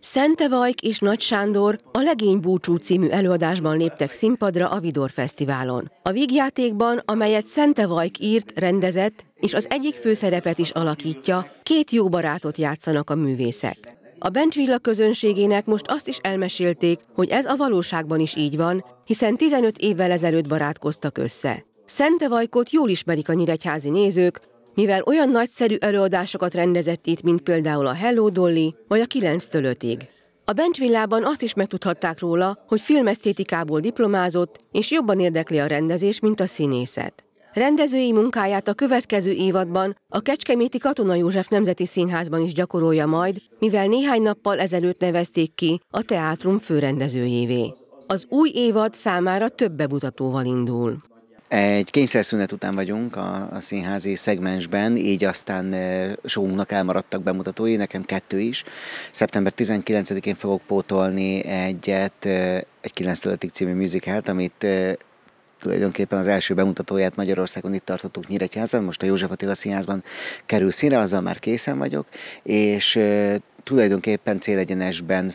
Szente Vajk és Nagy Sándor a Legény Búcsú című előadásban léptek színpadra a Vidor Fesztiválon. A vígjátékban, amelyet Szente Vajk írt, rendezett, és az egyik főszerepet is alakítja, két jó barátot játszanak a művészek. A Bencsvilla közönségének most azt is elmesélték, hogy ez a valóságban is így van, hiszen 15 évvel ezelőtt barátkoztak össze. Vajkot jól ismerik a nyíregyházi nézők, mivel olyan nagyszerű előadásokat rendezett itt, mint például a Hello Dolly, vagy a 9-től 5-ig. A Bencsvillában azt is megtudhatták róla, hogy filmesztétikából diplomázott, és jobban érdekli a rendezés, mint a színészet. Rendezői munkáját a következő évadban a Kecskeméti Katona József Nemzeti Színházban is gyakorolja majd, mivel néhány nappal ezelőtt nevezték ki a teátrum főrendezőjévé. Az új évad számára több bemutatóval indul. Egy kényszerszünet után vagyunk a, a színházi szegmensben, így aztán e, showunknak elmaradtak bemutatói, nekem kettő is. Szeptember 19-én fogok pótolni egyet, e, egy 9-5 című műzikert, amit e, tulajdonképpen az első bemutatóját Magyarországon itt tartottuk Nyíregyházán, most a József Attila Színházban kerül színre, azzal már készen vagyok, és tulajdonképpen célegyenesben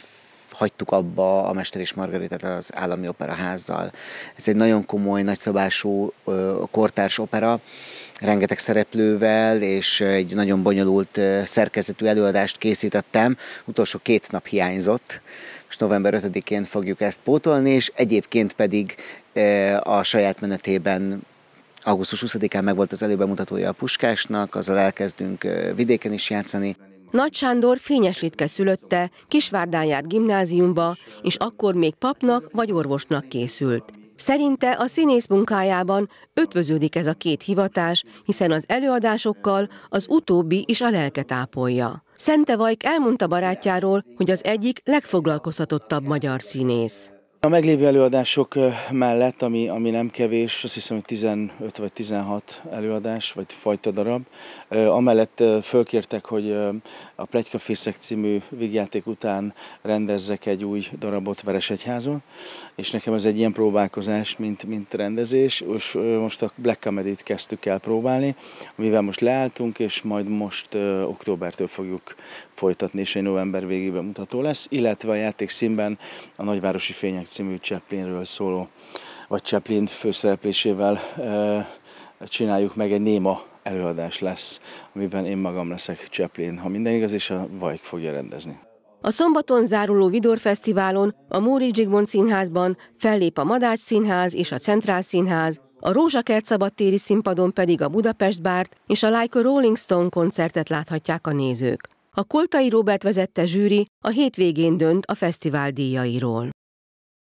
hagytuk abba a Mester és Margaritát az Állami Operaházzal. Ez egy nagyon komoly, nagyszabású kortárs opera, rengeteg szereplővel, és egy nagyon bonyolult szerkezetű előadást készítettem. Utolsó két nap hiányzott, és november 5-én fogjuk ezt pótolni, és egyébként pedig a saját menetében augusztus 20-án megvolt az előbemutatója a Puskásnak, azzal elkezdünk vidéken is játszani. Nagy Sándor fényes litke szülötte, Kisvárdán járt gimnáziumba, és akkor még papnak vagy orvosnak készült. Szerinte a színész munkájában ötvöződik ez a két hivatás, hiszen az előadásokkal az utóbbi is a lelket ápolja. Szente Vajk elmondta barátjáról, hogy az egyik legfoglalkoztatottabb magyar színész. A meglévő előadások mellett, ami, ami nem kevés, azt hiszem, hogy 15 vagy 16 előadás, vagy fajta darab, amellett fölkértek, hogy a Plegykafészek című vígjáték után rendezzek egy új darabot Veresegyházon, és nekem ez egy ilyen próbálkozás, mint, mint rendezés, és most a Black Comedy-t kezdtük el próbálni, amivel most leálltunk, és majd most októbertől fogjuk folytatni, és egy november végében mutató lesz, illetve a színben a Nagyvárosi Fények című Chaplinről szóló, vagy Chaplin főszereplésével e, csináljuk meg egy néma előadás lesz, amiben én magam leszek Chaplin, ha minden igaz, és a Vajk fogja rendezni. A szombaton záruló Vidor Fesztiválon a Móri Zsigmond Színházban fellép a Madács Színház és a Centrál Színház, a Rózsakert szabadtéri színpadon pedig a Budapest Bárt és a Like a Rolling Stone koncertet láthatják a nézők. A Koltai Robert vezette zsűri a hétvégén dönt a fesztivál díjairól.